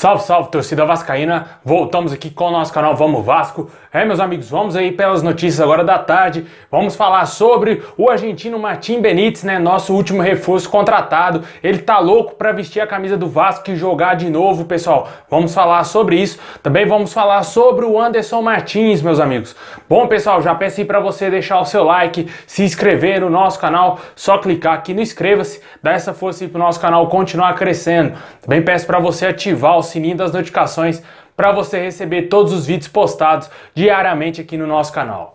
Salve, salve torcida vascaína! Voltamos aqui com o nosso canal Vamos Vasco. É, meus amigos, vamos aí pelas notícias agora da tarde. Vamos falar sobre o argentino Martim Benítez, né? Nosso último reforço contratado. Ele tá louco para vestir a camisa do Vasco e jogar de novo, pessoal. Vamos falar sobre isso. Também vamos falar sobre o Anderson Martins, meus amigos. Bom, pessoal, já peço aí para você deixar o seu like, se inscrever no nosso canal, só clicar aqui no inscreva-se, dá essa força aí pro nosso canal continuar crescendo. Também peço para você ativar o sininho das notificações para você receber todos os vídeos postados diariamente aqui no nosso canal.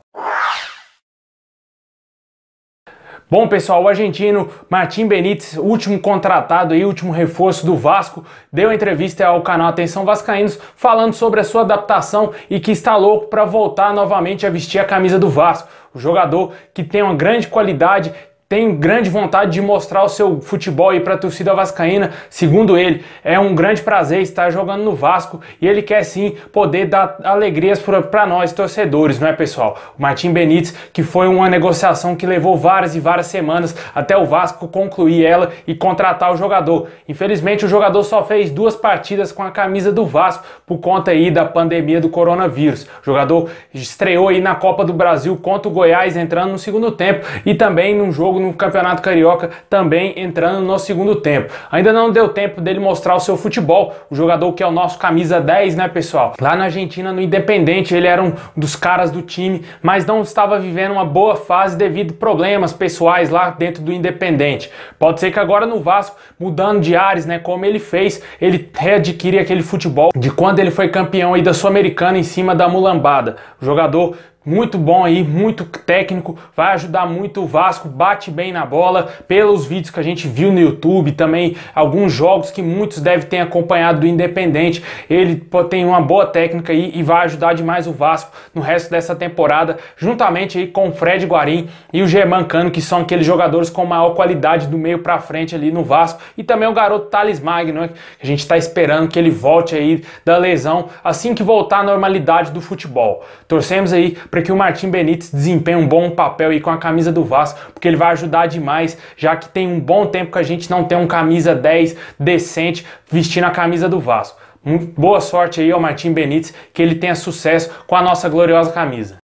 Bom, pessoal, o argentino Martim Benítez, último contratado e último reforço do Vasco, deu entrevista ao canal Atenção Vascaínos falando sobre a sua adaptação e que está louco para voltar novamente a vestir a camisa do Vasco. O jogador que tem uma grande qualidade, tem grande vontade de mostrar o seu futebol aí para a torcida vascaína. Segundo ele, é um grande prazer estar jogando no Vasco e ele quer sim poder dar alegrias para nós torcedores, não é, pessoal? O Martim Benítez, que foi uma negociação que levou várias e várias semanas até o Vasco concluir ela e contratar o jogador. Infelizmente, o jogador só fez duas partidas com a camisa do Vasco por conta aí da pandemia do coronavírus. O jogador estreou aí na Copa do Brasil contra o Goiás entrando no segundo tempo e também num jogo no Campeonato Carioca também entrando no segundo tempo. Ainda não deu tempo dele mostrar o seu futebol, o jogador que é o nosso camisa 10, né, pessoal? Lá na Argentina, no Independente, ele era um dos caras do time, mas não estava vivendo uma boa fase devido a problemas pessoais lá dentro do Independente. Pode ser que agora no Vasco, mudando de ares, né, como ele fez, ele readquire aquele futebol de quando ele foi campeão aí da Sul-Americana em cima da mulambada. O jogador muito bom aí, muito técnico, vai ajudar muito o Vasco, bate bem na bola, pelos vídeos que a gente viu no YouTube, também alguns jogos que muitos devem ter acompanhado do Independente. Ele tem uma boa técnica aí e vai ajudar demais o Vasco no resto dessa temporada, juntamente aí com o Fred Guarim e o Germán Cano, que são aqueles jogadores com maior qualidade do meio para frente ali no Vasco, e também o garoto Thales Magno, né, que a gente está esperando que ele volte aí da lesão assim que voltar à normalidade do futebol. Torcemos aí para que o Martim Benítez desempenhe um bom papel aí com a camisa do Vasco, porque ele vai ajudar demais, já que tem um bom tempo que a gente não tem um camisa 10 decente vestindo a camisa do Vasco. Hum, boa sorte aí ao Martim Benítez, que ele tenha sucesso com a nossa gloriosa camisa.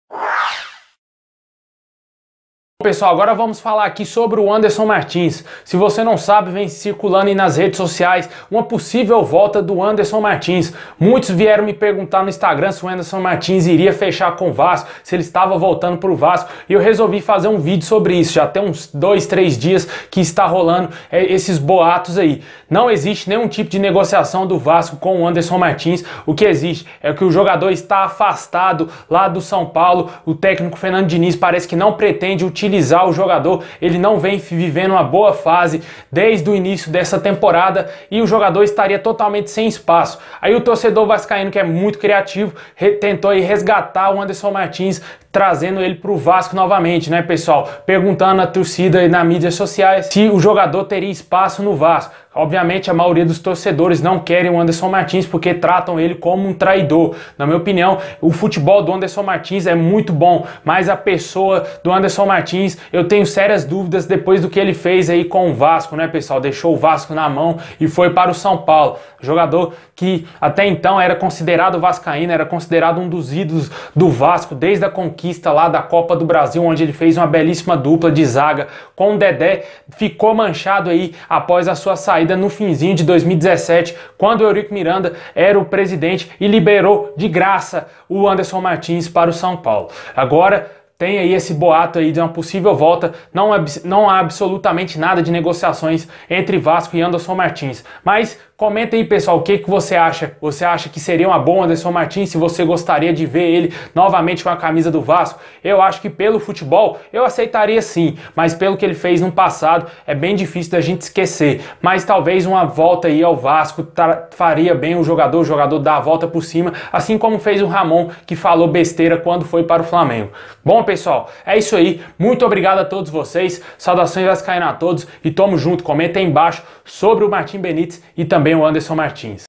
Pessoal, agora vamos falar aqui sobre o Anderson Martins. Se você não sabe, vem circulando aí nas redes sociais uma possível volta do Anderson Martins. Muitos vieram me perguntar no Instagram se o Anderson Martins iria fechar com o Vasco, se ele estava voltando para o Vasco. E eu resolvi fazer um vídeo sobre isso. Já tem uns dois, três dias que está rolando é, esses boatos aí. Não existe nenhum tipo de negociação do Vasco com o Anderson Martins. O que existe é que o jogador está afastado lá do São Paulo. O técnico Fernando Diniz parece que não pretende utilizar utilizar o jogador. Ele não vem vivendo uma boa fase desde o início dessa temporada e o jogador estaria totalmente sem espaço. Aí o torcedor vascaíno, que é muito criativo, tentou resgatar o Anderson Martins, trazendo ele para o Vasco novamente, né, pessoal? Perguntando a torcida e nas mídias sociais se o jogador teria espaço no Vasco. Obviamente, a maioria dos torcedores não querem o Anderson Martins porque tratam ele como um traidor. Na minha opinião, o futebol do Anderson Martins é muito bom, mas a pessoa do Anderson Martins, eu tenho sérias dúvidas depois do que ele fez aí com o Vasco, né, pessoal? Deixou o Vasco na mão e foi para o São Paulo. Jogador que até então era considerado vascaíno, era considerado um dos ídolos do Vasco desde a conquista conquista lá da Copa do Brasil, onde ele fez uma belíssima dupla de zaga com o Dedé, ficou manchado aí após a sua saída no finzinho de 2017, quando o Eurico Miranda era o presidente e liberou de graça o Anderson Martins para o São Paulo. Agora tem aí esse boato aí de uma possível volta. Não, é não há absolutamente nada de negociações entre Vasco e Anderson Martins. Mas comenta aí, pessoal, o que, que você acha? Você acha que seria uma boa Anderson Martins? Se você gostaria de ver ele novamente com a camisa do Vasco? Eu acho que pelo futebol eu aceitaria sim, mas pelo que ele fez no passado é bem difícil da gente esquecer. Mas talvez uma volta aí ao Vasco faria bem o jogador, o jogador dar a volta por cima, assim como fez o Ramon que falou besteira quando foi para o Flamengo. Bom, pessoal? É isso aí. Muito obrigado a todos vocês. Saudações vascaína a todos e tamo junto. Comenta aí embaixo sobre o Martim Benítez e também o Anderson Martins.